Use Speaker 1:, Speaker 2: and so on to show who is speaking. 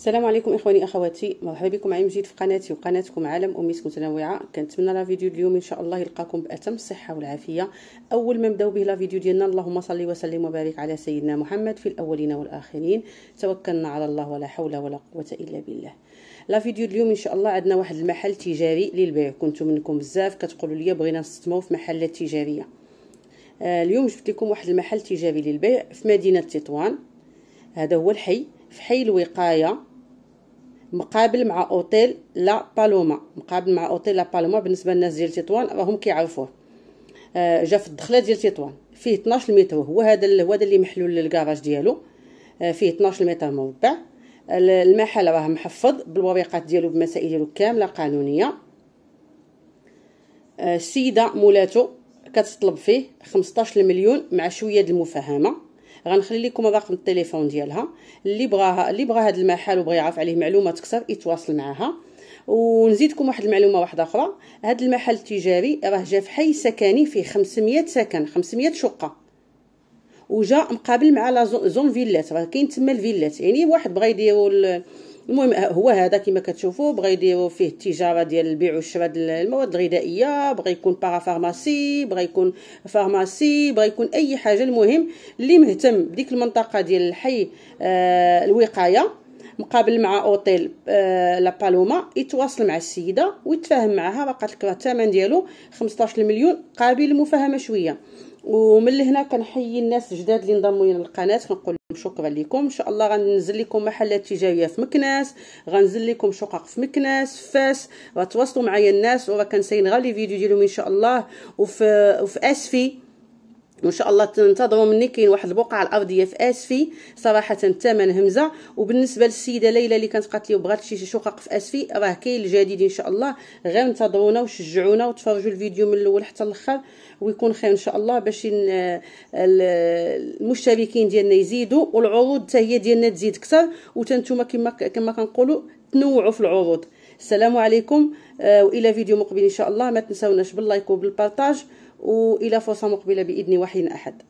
Speaker 1: السلام عليكم اخواني اخواتي مرحبا بكم معايا مجيد في قناتي وقناتكم عالم امنيات متنوعه كنتمنى لا فيديو اليوم ان شاء الله يلقاكم باتم الصحه والعافيه اول ما نبداو به لا فيديو ديالنا اللهم صل وسلم وبارك على سيدنا محمد في الاولين والاخرين توكلنا على الله ولا حول ولا قوه الا بالله لا فيديو اليوم ان شاء الله عندنا واحد المحل تجاري للبيع كنتو منكم بزاف كتقولوا لي بغينا نستثمروا في محلات تجاريه آه، اليوم جبت لكم واحد المحل تجاري للبيع في مدينه تطوان هذا هو الحي في حي الوقايه مقابل مع اوتيل لا بالوما مقابل مع اوتيل لا بالوما بالنسبه للناس ديال تطوان راهم كيعرفوه آه جا في الدخله ديال تطوان فيه 12 متر هو هذا هو هذا اللي محلول للكراج ديالو آه فيه 12 متر مربع المحل راه محفظ بالوريقات ديالو بالمسائل ديالو كامله قانونيه آه، السيده مولاتو كتطلب فيه 15 مليون مع شويه المفاهمه غنخلي لكم رقم التليفون ديالها اللي بغاها اللي بغا هذا المحل وبغى يعرف عليه معلومات اكثر يتواصل معها ونزيدكم واحد المعلومه واحده اخرى هذا المحل التجاري راه جا في حي سكني فيه 500 سكن 500 شقه وجا مقابل مع لا زون فيلات راه كاين تما الفيلات يعني واحد بغى يديروا المهم آه، هو هذا كما كتشوفوا بغا يديروا فيه التجاره ديال البيع والشراء ديال المواد الغذائيه بغا يكون فارماسي بغا يكون فارماسي بغا يكون اي حاجه المهم اللي مهتم بديك المنطقه ديال الحي آه الوقايه مقابل مع اوتيل آه، لا بالوما يتواصل مع السيده ويتفاهم معها راه لك الثمن ديالو 15 مليون قابل للمفاهمه شويه ومن لهنا كنحيي الناس الجداد اللي انضموا الى القناه كنقول شكرا لكم ان شاء الله غنزل لكم محلات تجاريه في مكناس غنزل لكم شقق في مكناس في فاس وتواصلوا معايا الناس وراه كنساين غير لي فيديو ديالهم ان شاء الله وفي وفي اسفي وان شاء الله تنتظروا مني كاين واحد البقعه الارضيه في اسفي صراحه الثمن همزه وبالنسبه للسيده ليلى اللي كانت قالت لي وبغات شي شقق في اسفي راه كاين الجديد ان شاء الله غير انتظرونا وشجعونا وتفرجوا الفيديو من الاول حتى الاخر ويكون خير ان شاء الله باش المشتركين ديالنا يزيدوا والعروض حتى هي ديالنا تزيد اكثر وتنتوما كما كما كنقولوا تنوعوا في العروض السلام عليكم آه، والى فيديو مقبل ان شاء الله ما تنساوناش باللايك وبالبارطاج وإلى فرصة مقبلة بإذن وحي أحد